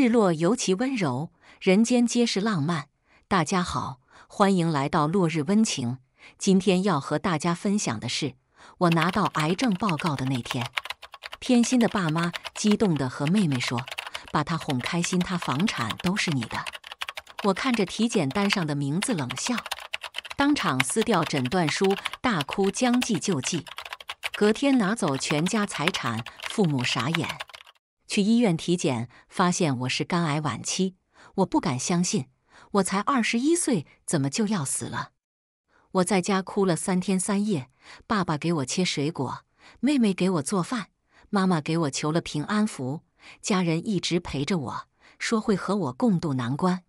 日落尤其温柔，人间皆是浪漫。大家好，欢迎来到落日温情。今天要和大家分享的是，我拿到癌症报告的那天，偏心的爸妈激动地和妹妹说：“把她哄开心，她房产都是你的。”我看着体检单上的名字冷笑，当场撕掉诊断书，大哭。将计就计，隔天拿走全家财产，父母傻眼。去医院体检，发现我是肝癌晚期。我不敢相信，我才二十一岁，怎么就要死了？我在家哭了三天三夜。爸爸给我切水果，妹妹给我做饭，妈妈给我求了平安符，家人一直陪着我，说会和我共度难关。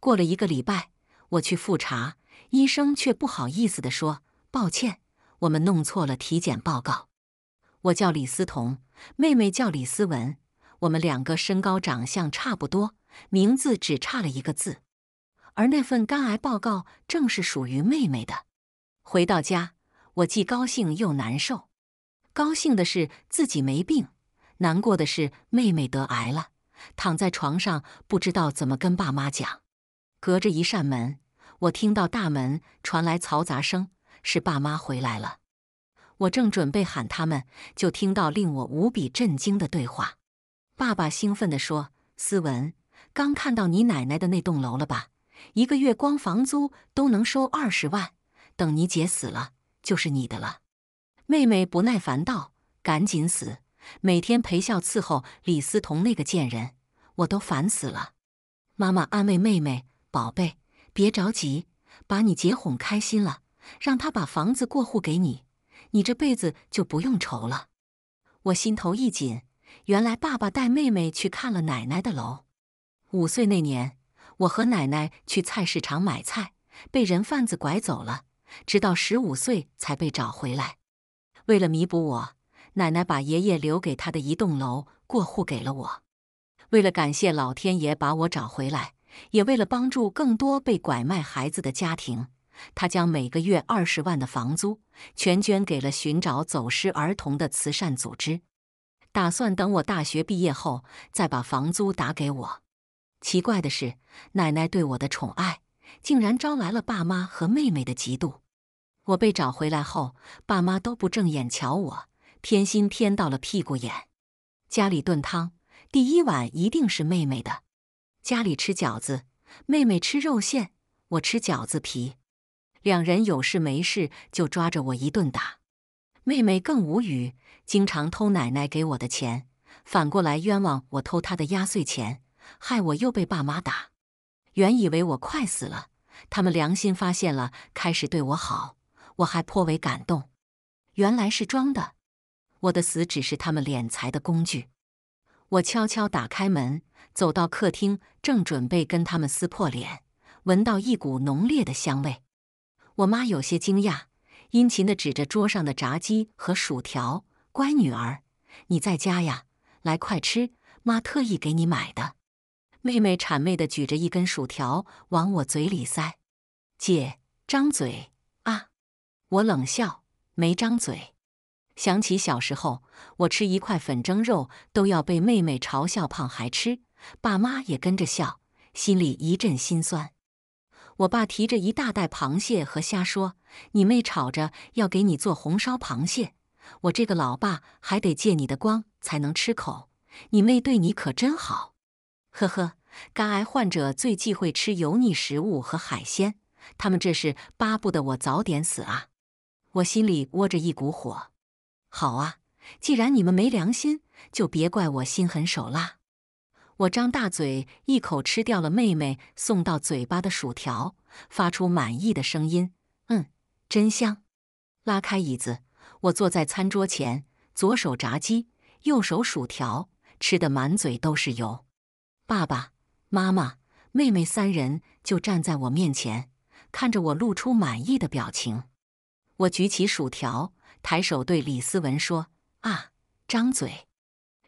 过了一个礼拜，我去复查，医生却不好意思地说：“抱歉，我们弄错了体检报告。”我叫李思彤，妹妹叫李思文。我们两个身高长相差不多，名字只差了一个字，而那份肝癌报告正是属于妹妹的。回到家，我既高兴又难受。高兴的是自己没病，难过的是妹妹得癌了，躺在床上不知道怎么跟爸妈讲。隔着一扇门，我听到大门传来嘈杂声，是爸妈回来了。我正准备喊他们，就听到令我无比震惊的对话。爸爸兴奋地说：“思文，刚看到你奶奶的那栋楼了吧？一个月光房租都能收二十万。等你姐死了，就是你的了。”妹妹不耐烦道：“赶紧死！每天陪笑伺候李思彤那个贱人，我都烦死了。”妈妈安慰妹妹：“宝贝，别着急，把你姐哄开心了，让她把房子过户给你，你这辈子就不用愁了。”我心头一紧。原来爸爸带妹妹去看了奶奶的楼。五岁那年，我和奶奶去菜市场买菜，被人贩子拐走了，直到十五岁才被找回来。为了弥补我，奶奶把爷爷留给她的一栋楼过户给了我。为了感谢老天爷把我找回来，也为了帮助更多被拐卖孩子的家庭，她将每个月二十万的房租全捐给了寻找走失儿童的慈善组织。打算等我大学毕业后再把房租打给我。奇怪的是，奶奶对我的宠爱，竟然招来了爸妈和妹妹的嫉妒。我被找回来后，爸妈都不正眼瞧我，偏心偏到了屁股眼。家里炖汤，第一碗一定是妹妹的；家里吃饺子，妹妹吃肉馅，我吃饺子皮。两人有事没事就抓着我一顿打。妹妹更无语，经常偷奶奶给我的钱，反过来冤枉我偷她的压岁钱，害我又被爸妈打。原以为我快死了，他们良心发现了，开始对我好，我还颇为感动。原来是装的，我的死只是他们敛财的工具。我悄悄打开门，走到客厅，正准备跟他们撕破脸，闻到一股浓烈的香味。我妈有些惊讶。殷勤的指着桌上的炸鸡和薯条：“乖女儿，你在家呀？来，快吃，妈特意给你买的。”妹妹谄媚的举着一根薯条往我嘴里塞：“姐，张嘴啊！”我冷笑，没张嘴。想起小时候，我吃一块粉蒸肉都要被妹妹嘲笑胖还吃，爸妈也跟着笑，心里一阵心酸。我爸提着一大袋螃蟹和虾说：“你妹吵着要给你做红烧螃蟹，我这个老爸还得借你的光才能吃口。你妹对你可真好。”呵呵，肝癌患者最忌讳吃油腻食物和海鲜，他们这是巴不得我早点死啊！我心里窝着一股火。好啊，既然你们没良心，就别怪我心狠手辣。我张大嘴，一口吃掉了妹妹送到嘴巴的薯条，发出满意的声音：“嗯，真香。”拉开椅子，我坐在餐桌前，左手炸鸡，右手薯条，吃的满嘴都是油。爸爸妈妈、妹妹三人就站在我面前，看着我，露出满意的表情。我举起薯条，抬手对李思文说：“啊，张嘴！”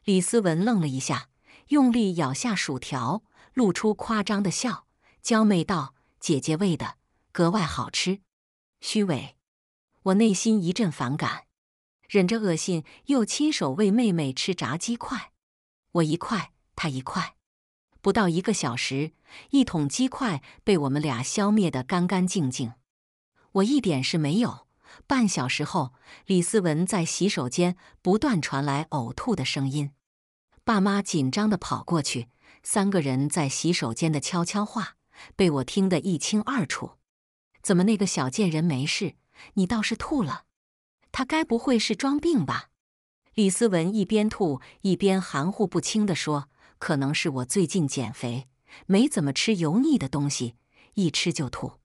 李思文愣了一下。用力咬下薯条，露出夸张的笑，娇媚道：“姐姐喂的格外好吃。”虚伪，我内心一阵反感，忍着恶心又亲手喂妹妹吃炸鸡块，我一块，她一块，不到一个小时，一桶鸡块被我们俩消灭得干干净净。我一点是没有。半小时后，李思文在洗手间不断传来呕吐的声音。爸妈紧张地跑过去，三个人在洗手间的悄悄话被我听得一清二楚。怎么那个小贱人没事，你倒是吐了？他该不会是装病吧？李思文一边吐一边含糊不清地说：“可能是我最近减肥，没怎么吃油腻的东西，一吃就吐。”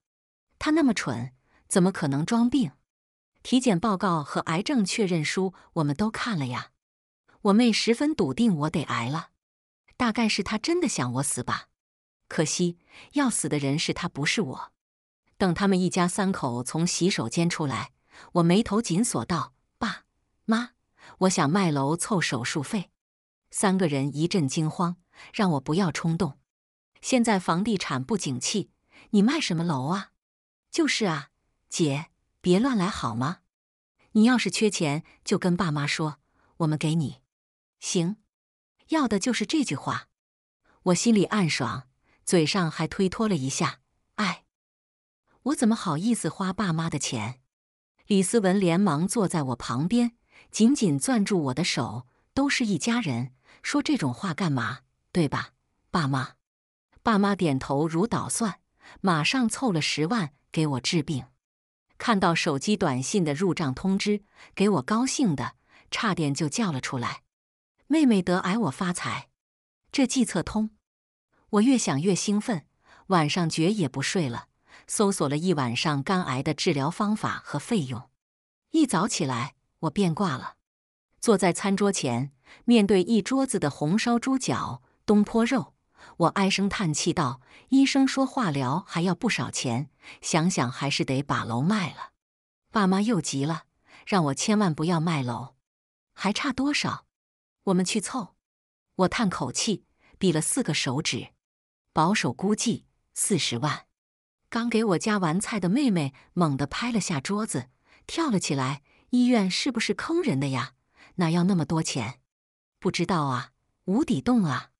他那么蠢，怎么可能装病？体检报告和癌症确认书我们都看了呀。我妹十分笃定，我得挨了。大概是她真的想我死吧。可惜要死的人是她，不是我。等他们一家三口从洗手间出来，我眉头紧锁道：“爸妈，我想卖楼凑手术费。”三个人一阵惊慌，让我不要冲动。现在房地产不景气，你卖什么楼啊？就是啊，姐，别乱来好吗？你要是缺钱，就跟爸妈说，我们给你。行，要的就是这句话。我心里暗爽，嘴上还推脱了一下。哎，我怎么好意思花爸妈的钱？李思文连忙坐在我旁边，紧紧攥住我的手。都是一家人，说这种话干嘛？对吧，爸妈？爸妈点头如捣蒜，马上凑了十万给我治病。看到手机短信的入账通知，给我高兴的差点就叫了出来。妹妹得癌，我发财，这计策通。我越想越兴奋，晚上觉也不睡了，搜索了一晚上肝癌的治疗方法和费用。一早起来，我变卦了，坐在餐桌前，面对一桌子的红烧猪脚、东坡肉，我唉声叹气道：“医生说化疗还要不少钱，想想还是得把楼卖了。”爸妈又急了，让我千万不要卖楼，还差多少？我们去凑，我叹口气，比了四个手指，保守估计四十万。刚给我夹完菜的妹妹猛地拍了下桌子，跳了起来：“医院是不是坑人的呀？哪要那么多钱？不知道啊，无底洞啊！”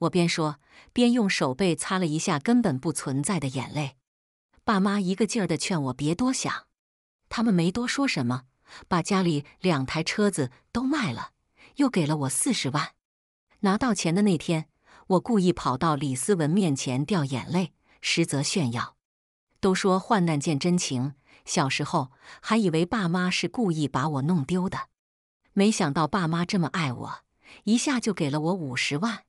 我边说边用手背擦了一下根本不存在的眼泪。爸妈一个劲儿的劝我别多想，他们没多说什么，把家里两台车子都卖了。又给了我四十万。拿到钱的那天，我故意跑到李思文面前掉眼泪，实则炫耀。都说患难见真情，小时候还以为爸妈是故意把我弄丢的，没想到爸妈这么爱我，一下就给了我五十万。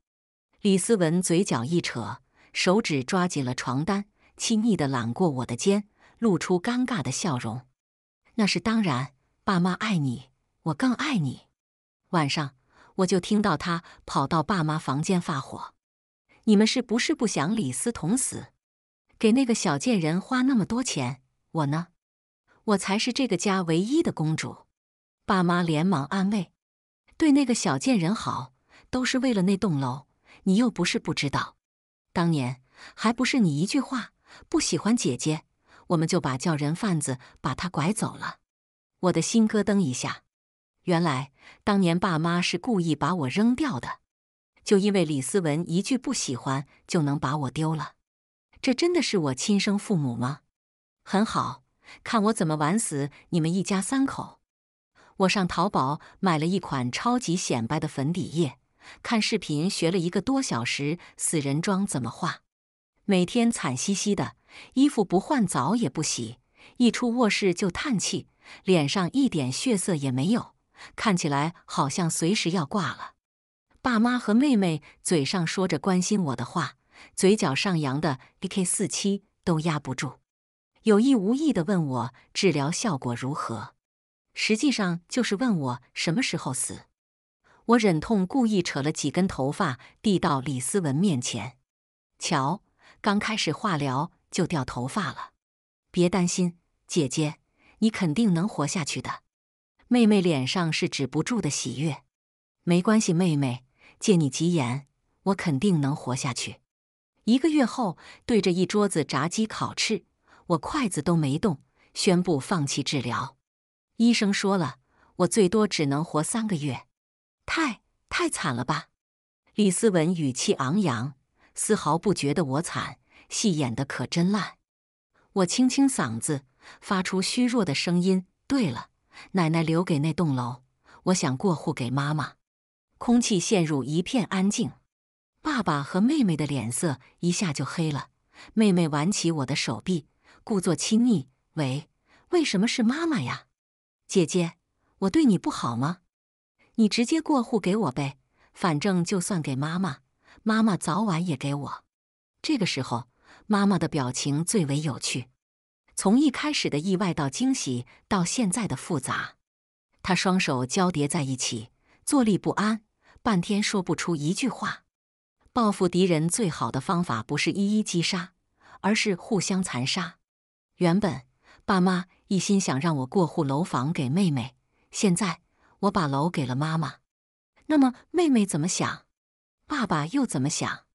李思文嘴角一扯，手指抓紧了床单，亲昵地揽过我的肩，露出尴尬的笑容。那是当然，爸妈爱你，我更爱你。晚上我就听到他跑到爸妈房间发火：“你们是不是不想李思彤死？给那个小贱人花那么多钱，我呢？我才是这个家唯一的公主。”爸妈连忙安慰：“对那个小贱人好，都是为了那栋楼。你又不是不知道，当年还不是你一句话不喜欢姐姐，我们就把叫人贩子把她拐走了。”我的心咯噔一下。原来当年爸妈是故意把我扔掉的，就因为李思文一句不喜欢就能把我丢了。这真的是我亲生父母吗？很好，看我怎么玩死你们一家三口！我上淘宝买了一款超级显白的粉底液，看视频学了一个多小时死人妆怎么画。每天惨兮兮的，衣服不换，澡也不洗，一出卧室就叹气，脸上一点血色也没有。看起来好像随时要挂了，爸妈和妹妹嘴上说着关心我的话，嘴角上扬的 a k 四七都压不住，有意无意的问我治疗效果如何，实际上就是问我什么时候死。我忍痛故意扯了几根头发递到李思文面前，瞧，刚开始化疗就掉头发了，别担心，姐姐，你肯定能活下去的。妹妹脸上是止不住的喜悦。没关系，妹妹，借你吉言，我肯定能活下去。一个月后，对着一桌子炸鸡烤翅，我筷子都没动，宣布放弃治疗。医生说了，我最多只能活三个月，太太惨了吧？李思文语气昂扬，丝毫不觉得我惨，戏演的可真烂。我清清嗓子，发出虚弱的声音：“对了。”奶奶留给那栋楼，我想过户给妈妈。空气陷入一片安静，爸爸和妹妹的脸色一下就黑了。妹妹挽起我的手臂，故作亲昵：“喂，为什么是妈妈呀？姐姐，我对你不好吗？你直接过户给我呗，反正就算给妈妈，妈妈早晚也给我。”这个时候，妈妈的表情最为有趣。从一开始的意外到惊喜，到现在的复杂，他双手交叠在一起，坐立不安，半天说不出一句话。报复敌人最好的方法不是一一击杀，而是互相残杀。原本爸妈一心想让我过户楼房给妹妹，现在我把楼给了妈妈，那么妹妹怎么想？爸爸又怎么想？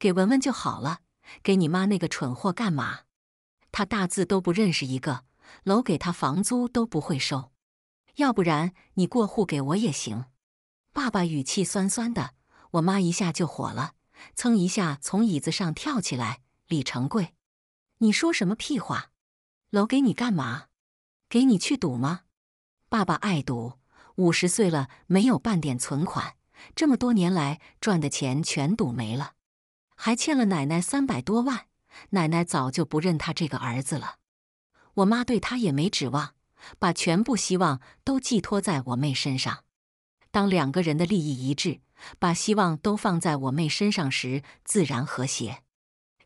给文文就好了，给你妈那个蠢货干嘛？他大字都不认识一个，楼给他房租都不会收，要不然你过户给我也行。爸爸语气酸酸的，我妈一下就火了，噌一下从椅子上跳起来：“李成贵，你说什么屁话？楼给你干嘛？给你去赌吗？爸爸爱赌，五十岁了没有半点存款，这么多年来赚的钱全赌没了，还欠了奶奶三百多万。”奶奶早就不认他这个儿子了，我妈对他也没指望，把全部希望都寄托在我妹身上。当两个人的利益一致，把希望都放在我妹身上时，自然和谐。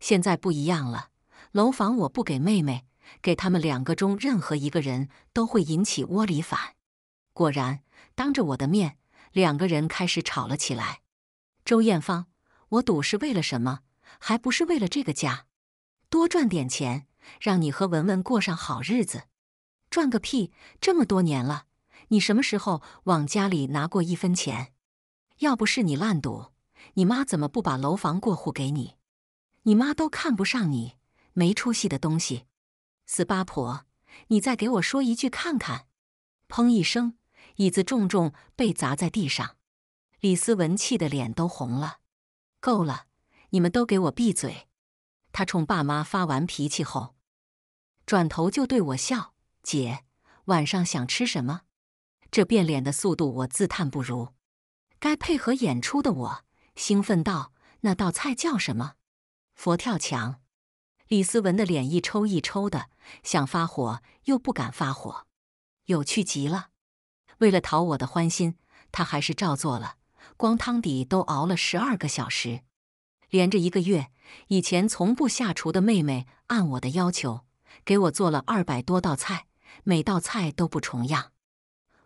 现在不一样了，楼房我不给妹妹，给他们两个中任何一个人都会引起窝里反。果然，当着我的面，两个人开始吵了起来。周艳芳，我赌是为了什么？还不是为了这个家。多赚点钱，让你和文文过上好日子。赚个屁！这么多年了，你什么时候往家里拿过一分钱？要不是你烂赌，你妈怎么不把楼房过户给你？你妈都看不上你，没出息的东西！死八婆，你再给我说一句看看！砰一声，椅子重重被砸在地上。李思文气得脸都红了。够了，你们都给我闭嘴！他冲爸妈发完脾气后，转头就对我笑：“姐，晚上想吃什么？”这变脸的速度我自叹不如。该配合演出的我兴奋道：“那道菜叫什么？佛跳墙。”李思文的脸一抽一抽的，想发火又不敢发火，有趣极了。为了讨我的欢心，他还是照做了。光汤底都熬了十二个小时，连着一个月。以前从不下厨的妹妹，按我的要求给我做了二百多道菜，每道菜都不重样。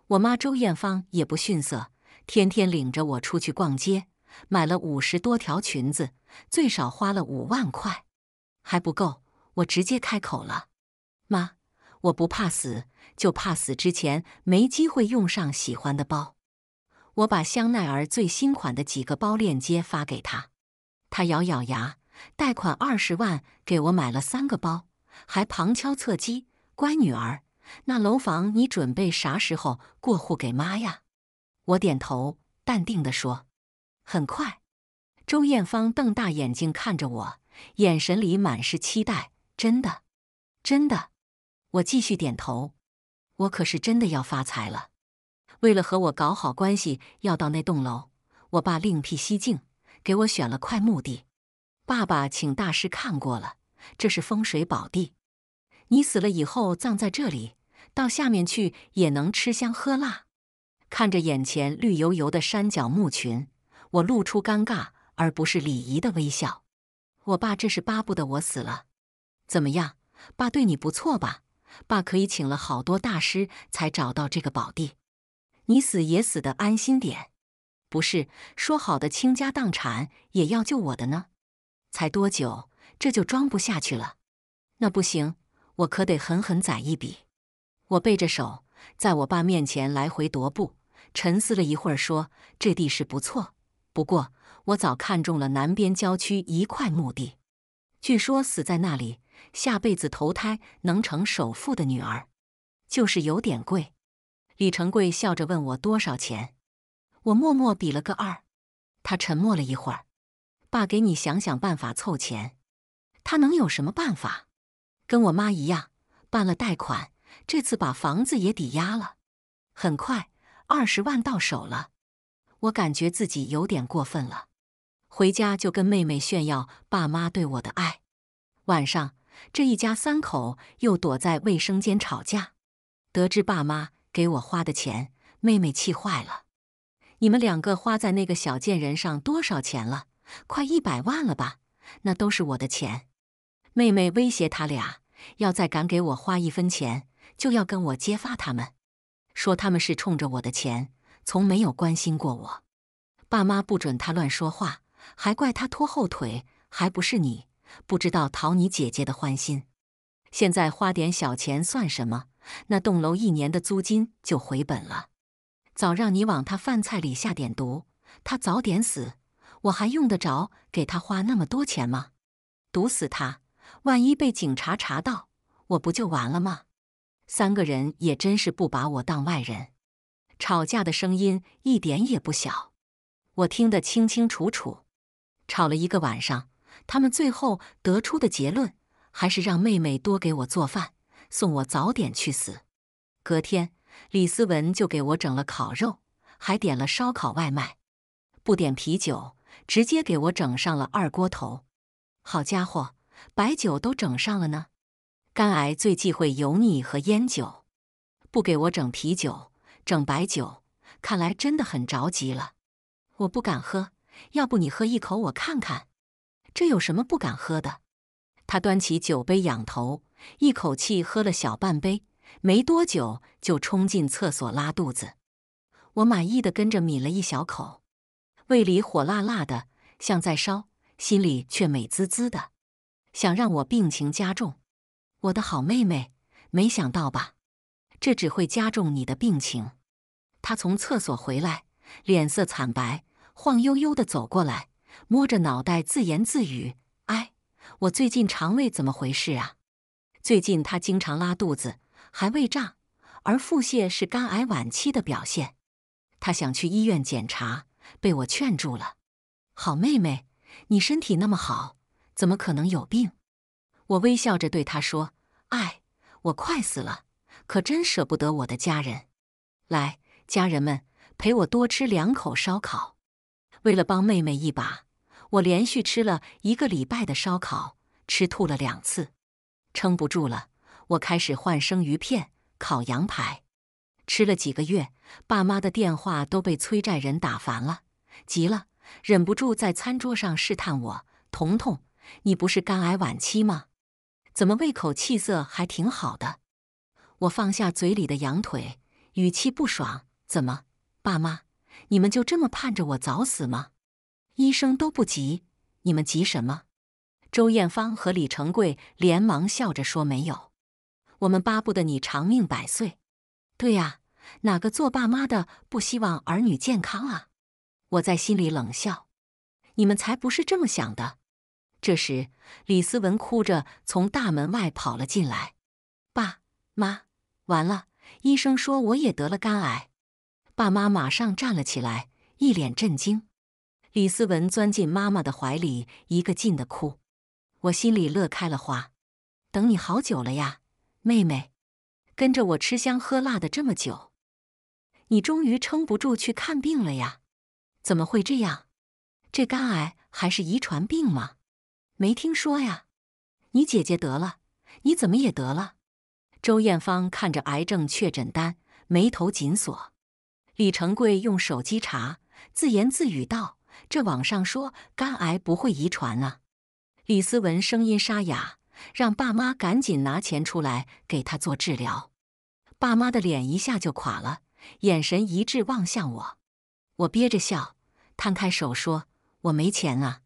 我妈周艳芳也不逊色，天天领着我出去逛街，买了五十多条裙子，最少花了五万块，还不够。我直接开口了：“妈，我不怕死，就怕死之前没机会用上喜欢的包。”我把香奈儿最新款的几个包链接发给她，她咬咬牙。贷款二十万给我买了三个包，还旁敲侧击。乖女儿，那楼房你准备啥时候过户给妈呀？我点头，淡定地说：“很快。”周艳芳瞪大眼睛看着我，眼神里满是期待。真的，真的。我继续点头。我可是真的要发财了。为了和我搞好关系，要到那栋楼，我爸另辟蹊径，给我选了块墓地。爸爸请大师看过了，这是风水宝地，你死了以后葬在这里，到下面去也能吃香喝辣。看着眼前绿油油的山脚墓群，我露出尴尬而不是礼仪的微笑。我爸这是巴不得我死了。怎么样，爸对你不错吧？爸可以请了好多大师才找到这个宝地，你死也死得安心点。不是说好的倾家荡产也要救我的呢？才多久，这就装不下去了？那不行，我可得狠狠攒一笔。我背着手，在我爸面前来回踱步，沉思了一会儿，说：“这地势不错，不过我早看中了南边郊区一块墓地，据说死在那里，下辈子投胎能成首富的女儿，就是有点贵。”李成贵笑着问我多少钱，我默默比了个二。他沉默了一会儿。爸，给你想想办法凑钱。他能有什么办法？跟我妈一样，办了贷款，这次把房子也抵押了，很快二十万到手了。我感觉自己有点过分了，回家就跟妹妹炫耀爸妈对我的爱。晚上，这一家三口又躲在卫生间吵架。得知爸妈给我花的钱，妹妹气坏了。你们两个花在那个小贱人上多少钱了？快一百万了吧？那都是我的钱。妹妹威胁他俩，要再敢给我花一分钱，就要跟我揭发他们，说他们是冲着我的钱，从没有关心过我。爸妈不准他乱说话，还怪他拖后腿，还不是你不知道讨你姐姐的欢心。现在花点小钱算什么？那栋楼一年的租金就回本了。早让你往他饭菜里下点毒，他早点死。我还用得着给他花那么多钱吗？毒死他！万一被警察查到，我不就完了吗？三个人也真是不把我当外人，吵架的声音一点也不小，我听得清清楚楚。吵了一个晚上，他们最后得出的结论还是让妹妹多给我做饭，送我早点去死。隔天，李思文就给我整了烤肉，还点了烧烤外卖，不点啤酒。直接给我整上了二锅头，好家伙，白酒都整上了呢。肝癌最忌讳油腻和烟酒，不给我整啤酒，整白酒，看来真的很着急了。我不敢喝，要不你喝一口我看看，这有什么不敢喝的？他端起酒杯，仰头一口气喝了小半杯，没多久就冲进厕所拉肚子。我满意的跟着抿了一小口。胃里火辣辣的，像在烧，心里却美滋滋的。想让我病情加重，我的好妹妹，没想到吧？这只会加重你的病情。他从厕所回来，脸色惨白，晃悠悠的走过来，摸着脑袋自言自语：“哎，我最近肠胃怎么回事啊？”最近他经常拉肚子，还胃胀，而腹泻是肝癌晚期的表现。他想去医院检查。被我劝住了，好妹妹，你身体那么好，怎么可能有病？我微笑着对她说：“哎，我快死了，可真舍不得我的家人。来，家人们，陪我多吃两口烧烤。”为了帮妹妹一把，我连续吃了一个礼拜的烧烤，吃吐了两次，撑不住了，我开始换生鱼片、烤羊排。吃了几个月，爸妈的电话都被催债人打烦了，急了，忍不住在餐桌上试探我：“彤彤，你不是肝癌晚期吗？怎么胃口、气色还挺好的？”我放下嘴里的羊腿，语气不爽：“怎么，爸妈，你们就这么盼着我早死吗？医生都不急，你们急什么？”周艳芳和李成贵连忙笑着说：“没有，我们巴不得你长命百岁。”对呀，哪个做爸妈的不希望儿女健康啊？我在心里冷笑，你们才不是这么想的。这时，李思文哭着从大门外跑了进来，爸妈，完了！医生说我也得了肝癌。爸妈马上站了起来，一脸震惊。李思文钻进妈妈的怀里，一个劲的哭。我心里乐开了花，等你好久了呀，妹妹。跟着我吃香喝辣的这么久，你终于撑不住去看病了呀？怎么会这样？这肝癌还是遗传病吗？没听说呀。你姐姐得了，你怎么也得了？周艳芳看着癌症确诊单，眉头紧锁。李成贵用手机查，自言自语道：“这网上说肝癌不会遗传啊。”李思文声音沙哑。让爸妈赶紧拿钱出来给他做治疗，爸妈的脸一下就垮了，眼神一致望向我。我憋着笑，摊开手说：“我没钱啊，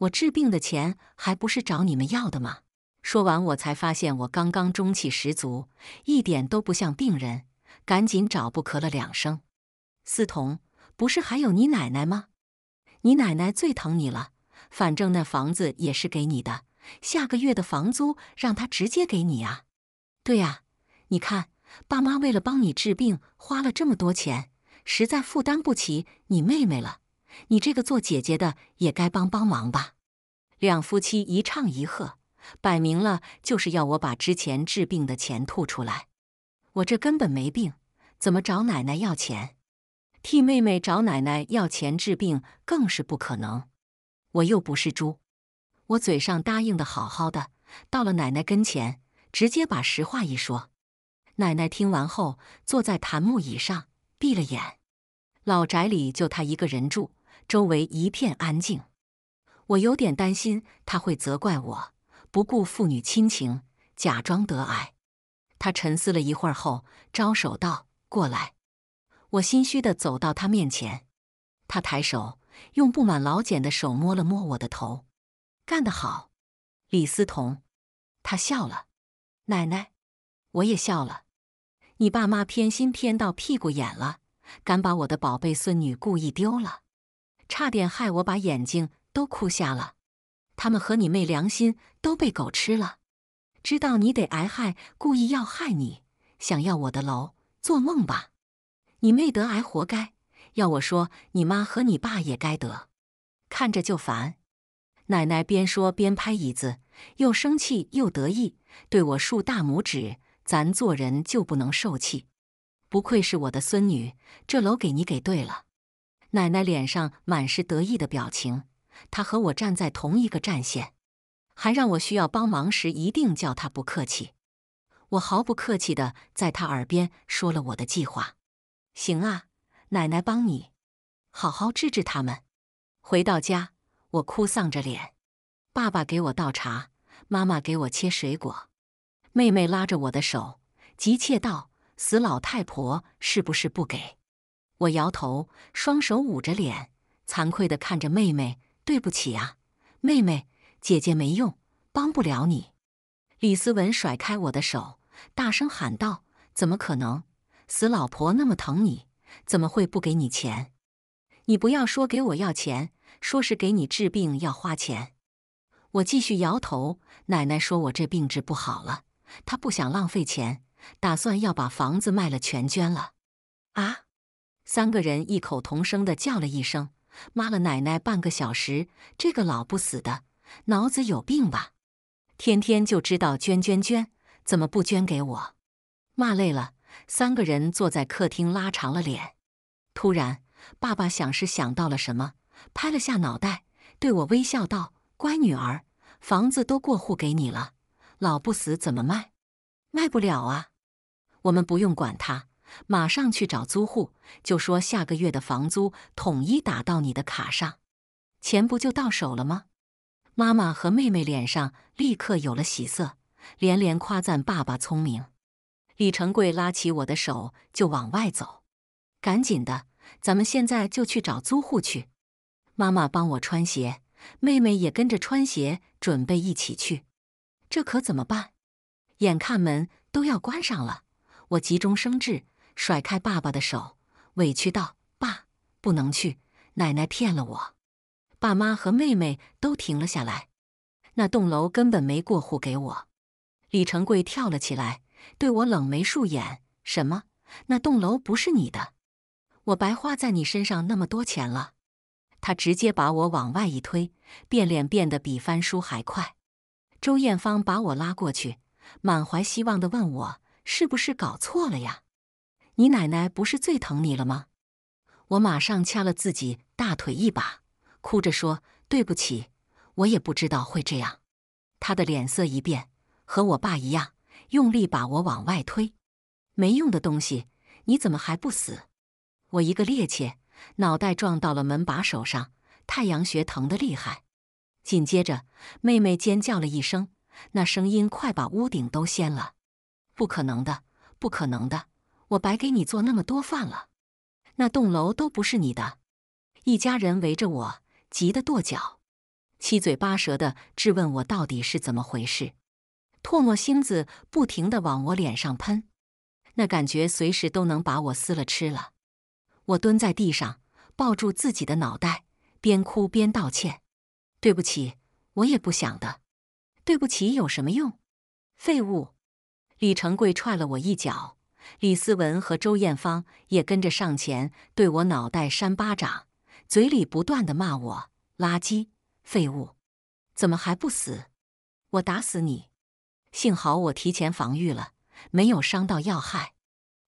我治病的钱还不是找你们要的吗？”说完，我才发现我刚刚中气十足，一点都不像病人，赶紧找不咳了两声。思彤，不是还有你奶奶吗？你奶奶最疼你了，反正那房子也是给你的。下个月的房租让他直接给你啊！对呀，你看，爸妈为了帮你治病花了这么多钱，实在负担不起你妹妹了。你这个做姐姐的也该帮帮忙吧？两夫妻一唱一和，摆明了就是要我把之前治病的钱吐出来。我这根本没病，怎么找奶奶要钱？替妹妹找奶奶要钱治病更是不可能。我又不是猪。我嘴上答应的好好的，到了奶奶跟前，直接把实话一说。奶奶听完后，坐在檀木椅上，闭了眼。老宅里就她一个人住，周围一片安静。我有点担心她会责怪我不顾父女亲情，假装得癌。她沉思了一会儿后，招手道：“过来。”我心虚的走到她面前，她抬手用布满老茧的手摸了摸我的头。干得好，李思彤！他笑了，奶奶，我也笑了。你爸妈偏心偏到屁股眼了，敢把我的宝贝孙女故意丢了，差点害我把眼睛都哭瞎了。他们和你妹良心都被狗吃了，知道你得挨害，故意要害你，想要我的楼，做梦吧！你妹得癌活该，要我说，你妈和你爸也该得，看着就烦。奶奶边说边拍椅子，又生气又得意，对我竖大拇指：“咱做人就不能受气，不愧是我的孙女，这楼给你给对了。”奶奶脸上满是得意的表情。她和我站在同一个战线，还让我需要帮忙时一定叫她不客气。我毫不客气地在她耳边说了我的计划：“行啊，奶奶帮你，好好治治他们。”回到家。我哭丧着脸，爸爸给我倒茶，妈妈给我切水果，妹妹拉着我的手，急切道：“死老太婆是不是不给我？”摇头，双手捂着脸，惭愧的看着妹妹：“对不起啊，妹妹，姐姐没用，帮不了你。”李思文甩开我的手，大声喊道：“怎么可能？死老婆那么疼你，怎么会不给你钱？你不要说给我要钱！”说是给你治病要花钱，我继续摇头。奶奶说我这病治不好了，她不想浪费钱，打算要把房子卖了全捐了。啊！三个人异口同声的叫了一声：“骂了奶奶半个小时，这个老不死的脑子有病吧？天天就知道捐捐捐，怎么不捐给我？”骂累了，三个人坐在客厅拉长了脸。突然，爸爸想是想到了什么。拍了下脑袋，对我微笑道：“乖女儿，房子都过户给你了，老不死怎么卖？卖不了啊！我们不用管他，马上去找租户，就说下个月的房租统一打到你的卡上，钱不就到手了吗？”妈妈和妹妹脸上立刻有了喜色，连连夸赞爸爸聪明。李成贵拉起我的手就往外走：“赶紧的，咱们现在就去找租户去。”妈妈帮我穿鞋，妹妹也跟着穿鞋，准备一起去，这可怎么办？眼看门都要关上了，我急中生智，甩开爸爸的手，委屈道：“爸，不能去，奶奶骗了我。”爸妈和妹妹都停了下来。那栋楼根本没过户给我。李成贵跳了起来，对我冷眉竖眼：“什么？那栋楼不是你的？我白花在你身上那么多钱了。”他直接把我往外一推，变脸变得比翻书还快。周艳芳把我拉过去，满怀希望的问我：“是不是搞错了呀？你奶奶不是最疼你了吗？”我马上掐了自己大腿一把，哭着说：“对不起，我也不知道会这样。”他的脸色一变，和我爸一样，用力把我往外推。“没用的东西，你怎么还不死？”我一个趔趄。脑袋撞到了门把手上，太阳穴疼得厉害。紧接着，妹妹尖叫了一声，那声音快把屋顶都掀了。不可能的，不可能的！我白给你做那么多饭了，那栋楼都不是你的。一家人围着我，急得跺脚，七嘴八舌的质问我到底是怎么回事，唾沫星子不停的往我脸上喷，那感觉随时都能把我撕了吃了。我蹲在地上，抱住自己的脑袋，边哭边道歉：“对不起，我也不想的。对不起有什么用？废物！”李成贵踹了我一脚，李思文和周艳芳也跟着上前，对我脑袋扇巴掌，嘴里不断的骂我：“垃圾，废物！怎么还不死？我打死你！”幸好我提前防御了，没有伤到要害，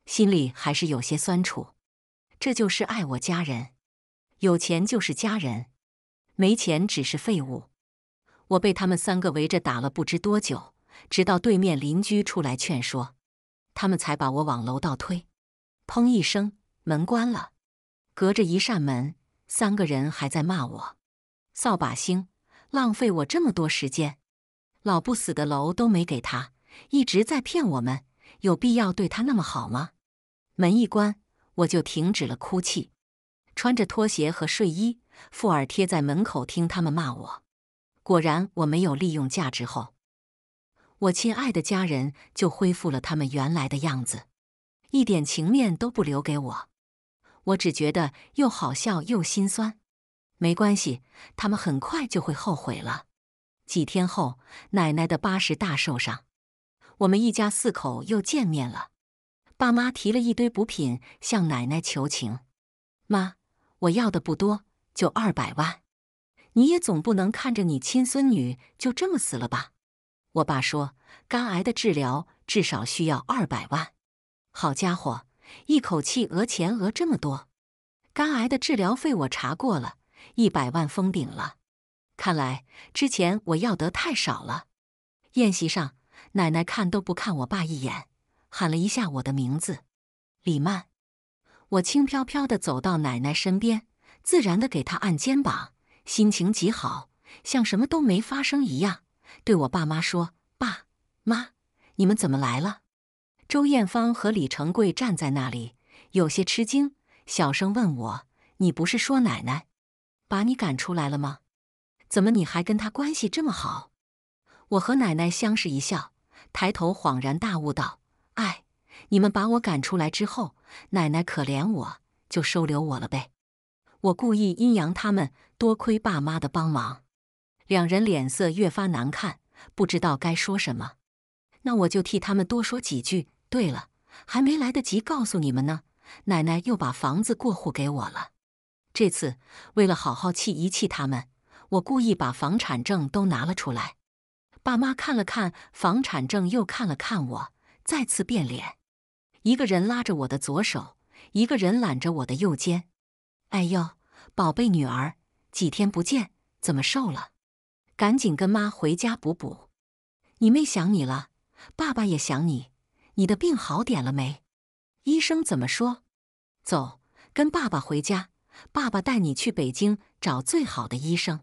心里还是有些酸楚。这就是爱我家人，有钱就是家人，没钱只是废物。我被他们三个围着打了不知多久，直到对面邻居出来劝说，他们才把我往楼道推。砰一声，门关了。隔着一扇门，三个人还在骂我：扫把星，浪费我这么多时间。老不死的楼都没给他，一直在骗我们，有必要对他那么好吗？门一关。我就停止了哭泣，穿着拖鞋和睡衣，附耳贴在门口听他们骂我。果然，我没有利用价值后，我亲爱的家人就恢复了他们原来的样子，一点情面都不留给我。我只觉得又好笑又心酸。没关系，他们很快就会后悔了。几天后，奶奶的八十大寿上，我们一家四口又见面了。爸妈提了一堆补品，向奶奶求情。妈，我要的不多，就二百万。你也总不能看着你亲孙女就这么死了吧？我爸说，肝癌的治疗至少需要二百万。好家伙，一口气讹钱讹这么多！肝癌的治疗费我查过了，一百万封顶了。看来之前我要得太少了。宴席上，奶奶看都不看我爸一眼。喊了一下我的名字，李曼，我轻飘飘的走到奶奶身边，自然的给她按肩膀，心情极好，像什么都没发生一样，对我爸妈说：“爸妈，你们怎么来了？”周艳芳和李成贵站在那里，有些吃惊，小声问我：“你不是说奶奶把你赶出来了吗？怎么你还跟她关系这么好？”我和奶奶相视一笑，抬头恍然大悟道。哎，你们把我赶出来之后，奶奶可怜我，就收留我了呗。我故意阴阳他们，多亏爸妈的帮忙。两人脸色越发难看，不知道该说什么。那我就替他们多说几句。对了，还没来得及告诉你们呢，奶奶又把房子过户给我了。这次为了好好气一气他们，我故意把房产证都拿了出来。爸妈看了看房产证，又看了看我。再次变脸，一个人拉着我的左手，一个人揽着我的右肩。哎呦，宝贝女儿，几天不见，怎么瘦了？赶紧跟妈回家补补。你妹想你了，爸爸也想你。你的病好点了没？医生怎么说？走，跟爸爸回家，爸爸带你去北京找最好的医生。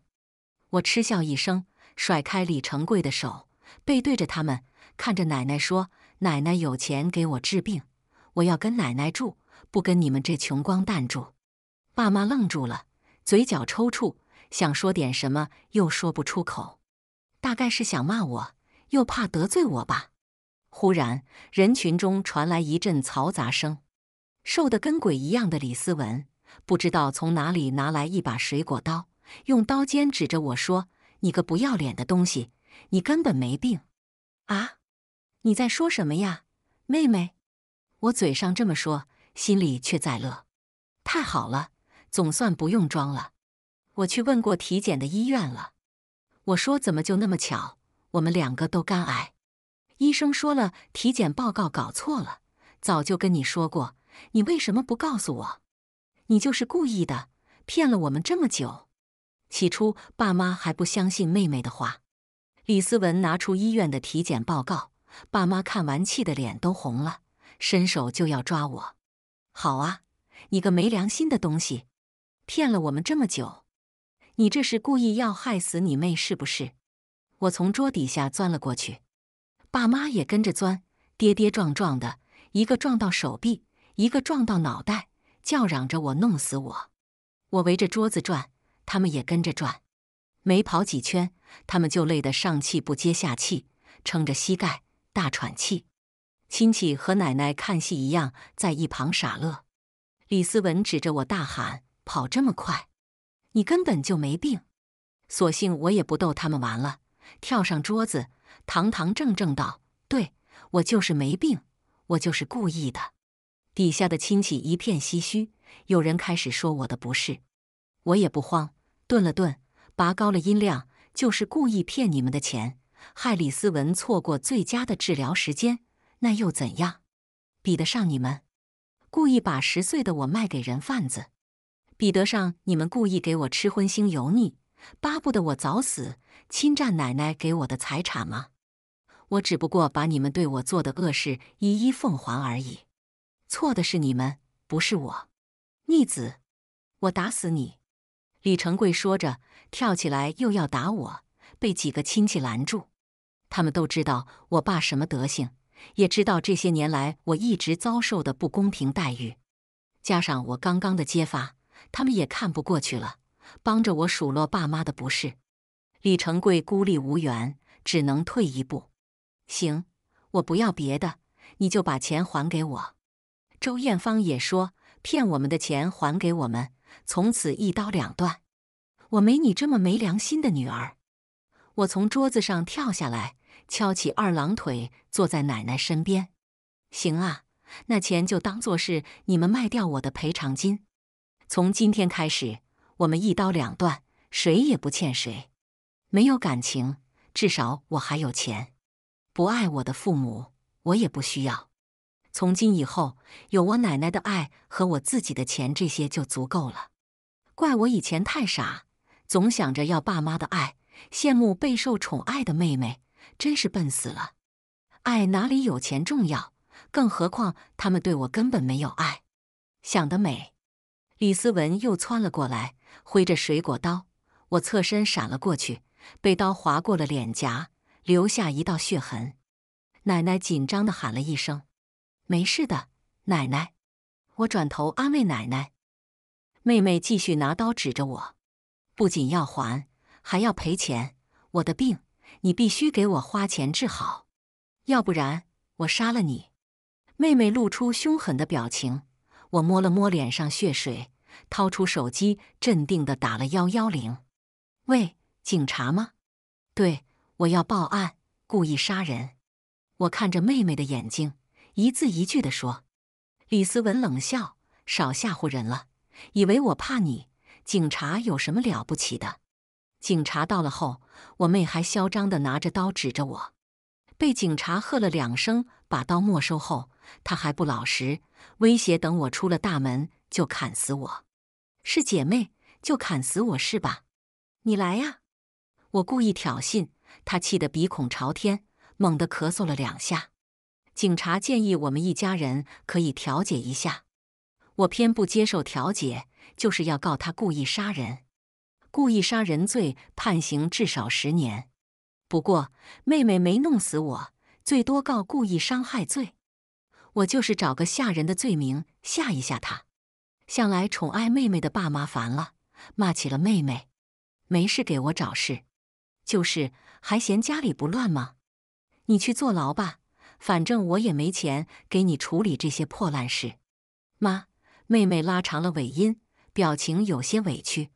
我嗤笑一声，甩开李成贵的手，背对着他们，看着奶奶说。奶奶有钱给我治病，我要跟奶奶住，不跟你们这穷光蛋住。爸妈愣住了，嘴角抽搐，想说点什么又说不出口，大概是想骂我，又怕得罪我吧。忽然，人群中传来一阵嘈杂声，瘦的跟鬼一样的李思文不知道从哪里拿来一把水果刀，用刀尖指着我说：“你个不要脸的东西，你根本没病。”啊！你在说什么呀，妹妹？我嘴上这么说，心里却在乐。太好了，总算不用装了。我去问过体检的医院了。我说怎么就那么巧，我们两个都肝癌。医生说了，体检报告搞错了。早就跟你说过，你为什么不告诉我？你就是故意的，骗了我们这么久。起初爸妈还不相信妹妹的话。李思文拿出医院的体检报告。爸妈看完气的脸都红了，伸手就要抓我。好啊，你个没良心的东西，骗了我们这么久，你这是故意要害死你妹是不是？我从桌底下钻了过去，爸妈也跟着钻，跌跌撞撞的，一个撞到手臂，一个撞到脑袋，叫嚷着我弄死我。我围着桌子转，他们也跟着转，没跑几圈，他们就累得上气不接下气，撑着膝盖。大喘气，亲戚和奶奶看戏一样在一旁傻乐。李思文指着我大喊：“跑这么快，你根本就没病！”索性我也不逗他们玩了，跳上桌子，堂堂正正道：“对我就是没病，我就是故意的。”底下的亲戚一片唏嘘，有人开始说我的不是。我也不慌，顿了顿，拔高了音量：“就是故意骗你们的钱。”害李思文错过最佳的治疗时间，那又怎样？比得上你们故意把十岁的我卖给人贩子？比得上你们故意给我吃荤腥油腻，巴不得我早死，侵占奶奶给我的财产吗？我只不过把你们对我做的恶事一一奉还而已。错的是你们，不是我。逆子，我打死你！李成贵说着跳起来又要打我，被几个亲戚拦住。他们都知道我爸什么德行，也知道这些年来我一直遭受的不公平待遇，加上我刚刚的揭发，他们也看不过去了，帮着我数落爸妈的不是。李成贵孤立无援，只能退一步。行，我不要别的，你就把钱还给我。周艳芳也说，骗我们的钱还给我们，从此一刀两断。我没你这么没良心的女儿。我从桌子上跳下来。翘起二郎腿，坐在奶奶身边。行啊，那钱就当做是你们卖掉我的赔偿金。从今天开始，我们一刀两断，谁也不欠谁。没有感情，至少我还有钱。不爱我的父母，我也不需要。从今以后，有我奶奶的爱和我自己的钱，这些就足够了。怪我以前太傻，总想着要爸妈的爱，羡慕备受宠爱的妹妹。真是笨死了！爱哪里有钱重要？更何况他们对我根本没有爱，想得美！李思文又窜了过来，挥着水果刀，我侧身闪了过去，被刀划过了脸颊，留下一道血痕。奶奶紧张地喊了一声：“没事的，奶奶。”我转头安慰奶奶。妹妹继续拿刀指着我，不仅要还，还要赔钱。我的病。你必须给我花钱治好，要不然我杀了你！妹妹露出凶狠的表情。我摸了摸脸上血水，掏出手机，镇定的打了幺幺零。喂，警察吗？对，我要报案，故意杀人。我看着妹妹的眼睛，一字一句的说。李思文冷笑：“少吓唬人了，以为我怕你？警察有什么了不起的？”警察到了后，我妹还嚣张的拿着刀指着我，被警察喝了两声，把刀没收后，她还不老实，威胁等我出了大门就砍死我，是姐妹就砍死我是吧？你来呀！我故意挑衅，她气得鼻孔朝天，猛地咳嗽了两下。警察建议我们一家人可以调解一下，我偏不接受调解，就是要告她故意杀人。故意杀人罪判刑至少十年，不过妹妹没弄死我，最多告故意伤害罪。我就是找个吓人的罪名吓一吓她。向来宠爱妹妹的爸妈烦了，骂起了妹妹：“没事给我找事，就是还嫌家里不乱吗？你去坐牢吧，反正我也没钱给你处理这些破烂事。”妈，妹妹拉长了尾音，表情有些委屈。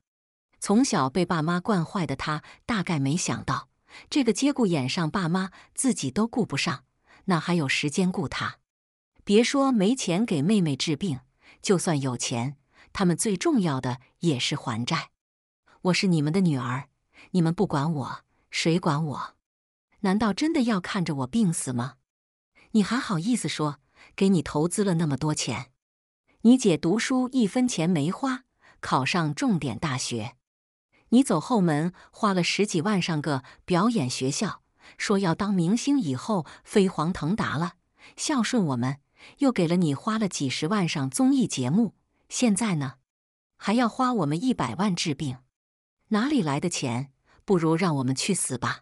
从小被爸妈惯坏的他，大概没想到这个节骨眼上，爸妈自己都顾不上，哪还有时间顾他？别说没钱给妹妹治病，就算有钱，他们最重要的也是还债。我是你们的女儿，你们不管我，谁管我？难道真的要看着我病死吗？你还好意思说，给你投资了那么多钱，你姐读书一分钱没花，考上重点大学。你走后门花了十几万上个表演学校，说要当明星，以后飞黄腾达了，孝顺我们，又给了你花了几十万上综艺节目。现在呢，还要花我们一百万治病，哪里来的钱？不如让我们去死吧！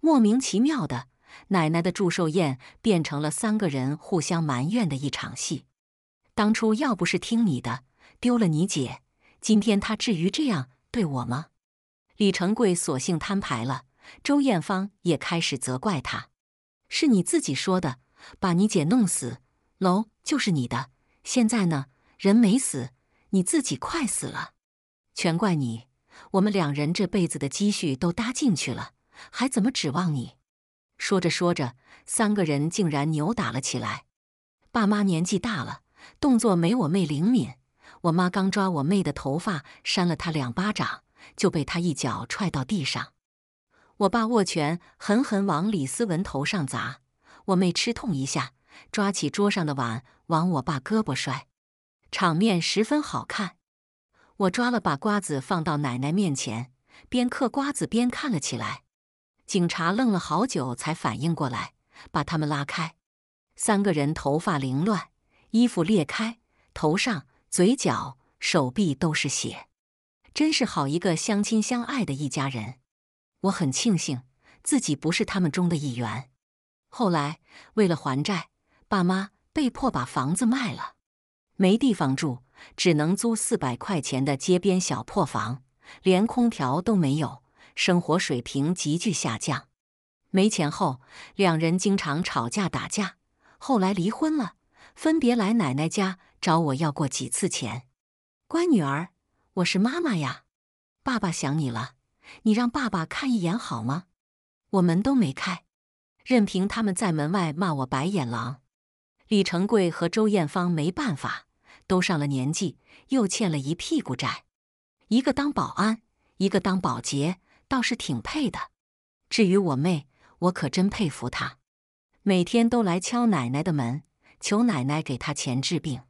莫名其妙的，奶奶的祝寿宴变成了三个人互相埋怨的一场戏。当初要不是听你的，丢了你姐，今天她至于这样对我吗？李成桂索性摊牌了，周艳芳也开始责怪他：“是你自己说的，把你姐弄死，楼就是你的。现在呢，人没死，你自己快死了，全怪你！我们两人这辈子的积蓄都搭进去了，还怎么指望你？”说着说着，三个人竟然扭打了起来。爸妈年纪大了，动作没我妹灵敏。我妈刚抓我妹的头发，扇了她两巴掌。就被他一脚踹到地上。我爸握拳狠狠往李思文头上砸，我妹吃痛一下，抓起桌上的碗往我爸胳膊摔，场面十分好看。我抓了把瓜子放到奶奶面前，边嗑瓜子边看了起来。警察愣了好久才反应过来，把他们拉开。三个人头发凌乱，衣服裂开，头上、嘴角、手臂都是血。真是好一个相亲相爱的一家人，我很庆幸自己不是他们中的一员。后来为了还债，爸妈被迫把房子卖了，没地方住，只能租四百块钱的街边小破房，连空调都没有，生活水平急剧下降。没钱后，两人经常吵架打架，后来离婚了，分别来奶奶家找我要过几次钱。乖女儿。我是妈妈呀，爸爸想你了，你让爸爸看一眼好吗？我门都没开，任凭他们在门外骂我白眼狼。李成贵和周艳芳没办法，都上了年纪，又欠了一屁股债，一个当保安，一个当保洁，倒是挺配的。至于我妹，我可真佩服她，每天都来敲奶奶的门，求奶奶给她钱治病。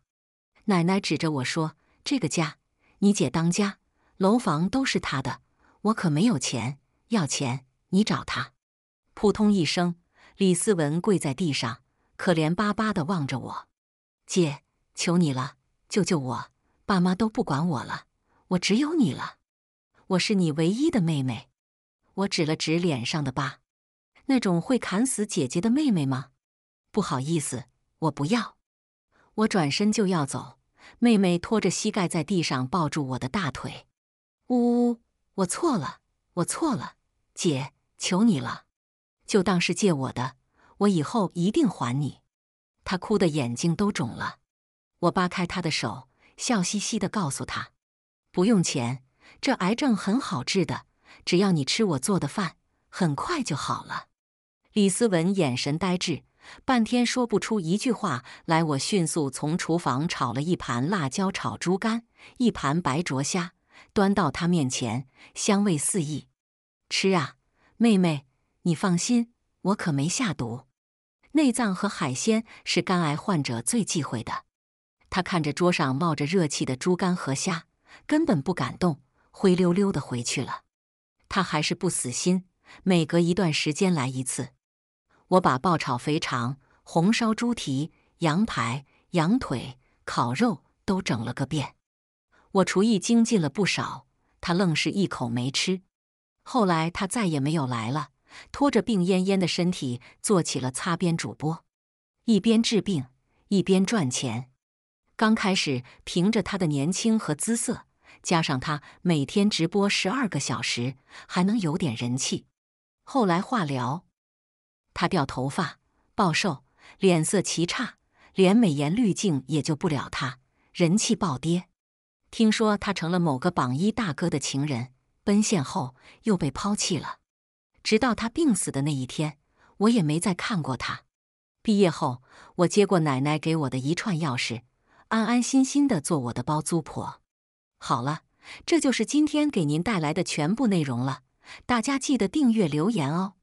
奶奶指着我说：“这个家。”你姐当家，楼房都是她的，我可没有钱。要钱你找她。扑通一声，李思文跪在地上，可怜巴巴的望着我：“姐，求你了，救救我！爸妈都不管我了，我只有你了。我是你唯一的妹妹。”我指了指脸上的疤：“那种会砍死姐姐的妹妹吗？”不好意思，我不要。我转身就要走。妹妹拖着膝盖在地上抱住我的大腿，呜呜，我错了，我错了，姐，求你了，就当是借我的，我以后一定还你。她哭的眼睛都肿了，我扒开她的手，笑嘻嘻的告诉她：“不用钱，这癌症很好治的，只要你吃我做的饭，很快就好了。”李思文眼神呆滞。半天说不出一句话来，我迅速从厨房炒了一盘辣椒炒猪肝，一盘白灼虾，端到他面前，香味四溢。吃啊，妹妹，你放心，我可没下毒。内脏和海鲜是肝癌患者最忌讳的。他看着桌上冒着热气的猪肝和虾，根本不敢动，灰溜溜的回去了。他还是不死心，每隔一段时间来一次。我把爆炒肥肠、红烧猪蹄、羊排、羊腿、烤肉都整了个遍，我厨艺精进了不少。他愣是一口没吃。后来他再也没有来了，拖着病恹恹的身体做起了擦边主播，一边治病一边赚钱。刚开始凭着他的年轻和姿色，加上他每天直播十二个小时，还能有点人气。后来化疗。他掉头发、暴瘦、脸色奇差，连美颜滤镜也救不了他，人气暴跌。听说他成了某个榜一大哥的情人，奔现后又被抛弃了。直到他病死的那一天，我也没再看过他。毕业后，我接过奶奶给我的一串钥匙，安安心心的做我的包租婆。好了，这就是今天给您带来的全部内容了，大家记得订阅、留言哦。